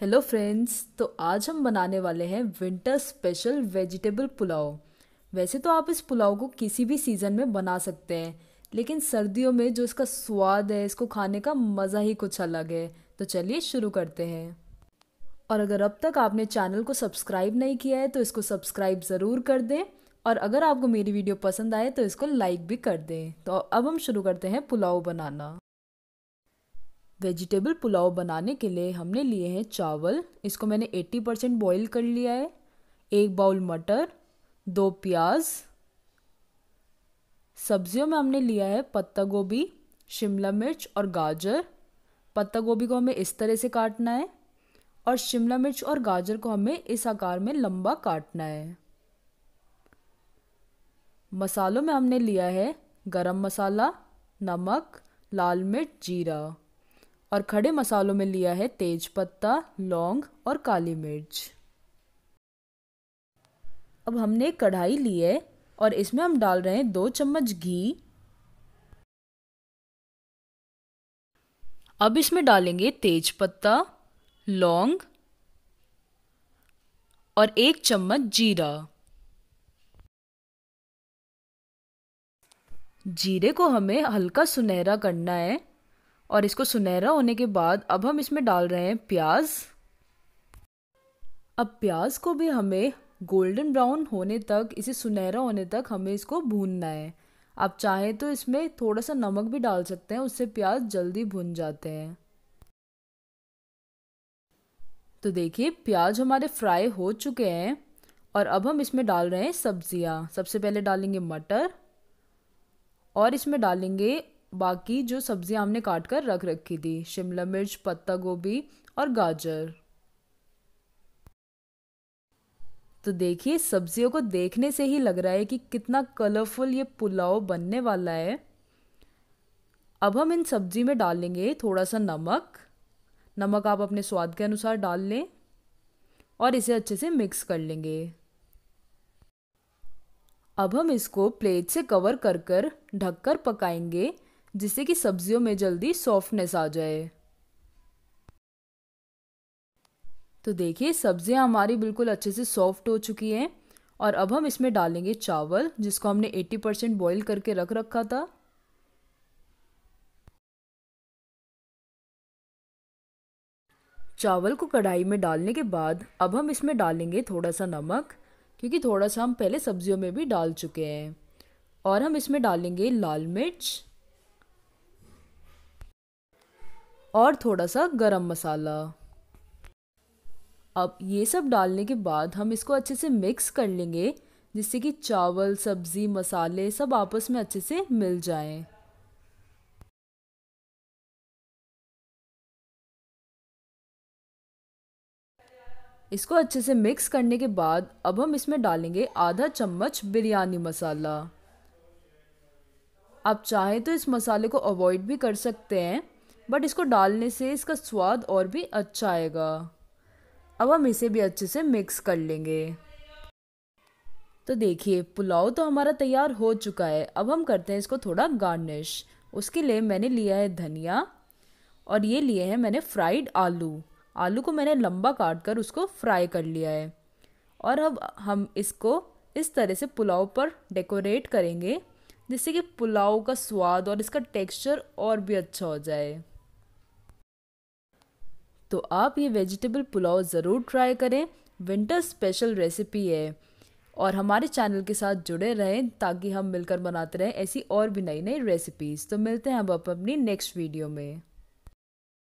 Hello friends तो आज हम बनाने वाले हैं विंटर स्पेशल वेजिटेबल पुलाव वैसे तो आप इस पुलाव को किसी भी सीज़न में बना सकते हैं लेकिन सर्दियों में जो इसका स्वाद है इसको खाने का मज़ा ही कुछ अलग है तो चलिए शुरू करते हैं और अगर अब तक आपने चैनल को सब्सक्राइब नहीं किया है तो इसको सब्सक्राइब ज़रूर कर दें और अगर आपको मेरी वीडियो पसंद आए तो इसको लाइक भी कर दें तो अब हम शुरू करते हैं पुलाव बनाना वेजिटेबल पुलाव बनाने के लिए हमने लिए हैं चावल इसको मैंने 80 परसेंट बॉयल कर लिया है एक बाउल मटर दो प्याज सब्जियों में हमने लिया है पत्ता गोभी शिमला मिर्च और गाजर पत्ता गोभी को हमें इस तरह से काटना है और शिमला मिर्च और गाजर को हमें इस आकार में लंबा काटना है मसालों में हमने लिया है गरम मसाला नमक लाल मिर्च जीरा और खड़े मसालों में लिया है तेज पत्ता लौंग और काली मिर्च अब हमने एक कढ़ाई ली है और इसमें हम डाल रहे हैं दो चम्मच घी अब इसमें डालेंगे तेज पत्ता लौंग और एक चम्मच जीरा जीरे को हमें हल्का सुनहरा करना है और इसको सुनहरा होने के बाद अब हम इसमें डाल रहे हैं प्याज अब प्याज को भी हमें गोल्डन ब्राउन होने तक इसे सुनहरा होने तक हमें इसको भूनना है आप चाहें तो इसमें थोड़ा सा नमक भी डाल सकते हैं उससे प्याज जल्दी भुन जाते हैं तो देखिए प्याज हमारे फ्राई हो चुके हैं और अब हम इसमें डाल रहे हैं सब्जियां सबसे पहले डालेंगे मटर और इसमें डालेंगे बाकी जो सब्जियां हमने काट कर रख रखी थी शिमला मिर्च पत्ता गोभी और गाजर तो देखिए सब्जियों को देखने से ही लग रहा है कि कितना कलरफुल ये पुलाव बनने वाला है अब हम इन सब्जी में डालेंगे थोड़ा सा नमक नमक आप अपने स्वाद के अनुसार डाल लें और इसे अच्छे से मिक्स कर लेंगे अब हम इसको प्लेट से कवर कर कर ढककर पकाएंगे जिससे कि सब्जियों में जल्दी सॉफ्टनेस आ जाए तो देखिए सब्जियां हमारी बिल्कुल अच्छे से सॉफ्ट हो चुकी हैं और अब हम इसमें डालेंगे चावल जिसको हमने 80 परसेंट बॉयल करके रख रखा था चावल को कढ़ाई में डालने के बाद अब हम इसमें डालेंगे थोड़ा सा नमक क्योंकि थोड़ा सा हम पहले सब्जियों में भी डाल चुके हैं और हम इसमें डालेंगे लाल मिर्च और थोड़ा सा गरम मसाला अब ये सब डालने के बाद हम इसको अच्छे से मिक्स कर लेंगे जिससे कि चावल सब्ज़ी मसाले सब आपस में अच्छे से मिल जाएं। इसको अच्छे से मिक्स करने के बाद अब हम इसमें डालेंगे आधा चम्मच बिरयानी मसाला आप चाहें तो इस मसाले को अवॉइड भी कर सकते हैं बट इसको डालने से इसका स्वाद और भी अच्छा आएगा अब हम इसे भी अच्छे से मिक्स कर लेंगे तो देखिए पुलाव तो हमारा तैयार हो चुका है अब हम करते हैं इसको थोड़ा गार्निश उसके लिए मैंने लिया है धनिया और ये लिए हैं मैंने फ्राइड आलू आलू को मैंने लंबा काट कर उसको फ्राई कर लिया है और अब हम इसको इस तरह से पुलाव पर डेकोरेट करेंगे जिससे कि पुलाव का स्वाद और इसका टेक्सचर और भी अच्छा हो जाए तो आप ये वेजिटेबल पुलाव ज़रूर ट्राई करें विंटर स्पेशल रेसिपी है और हमारे चैनल के साथ जुड़े रहें ताकि हम मिलकर बनाते रहें ऐसी और भी नई नई रेसिपीज़ तो मिलते हैं अब अपनी नेक्स्ट वीडियो में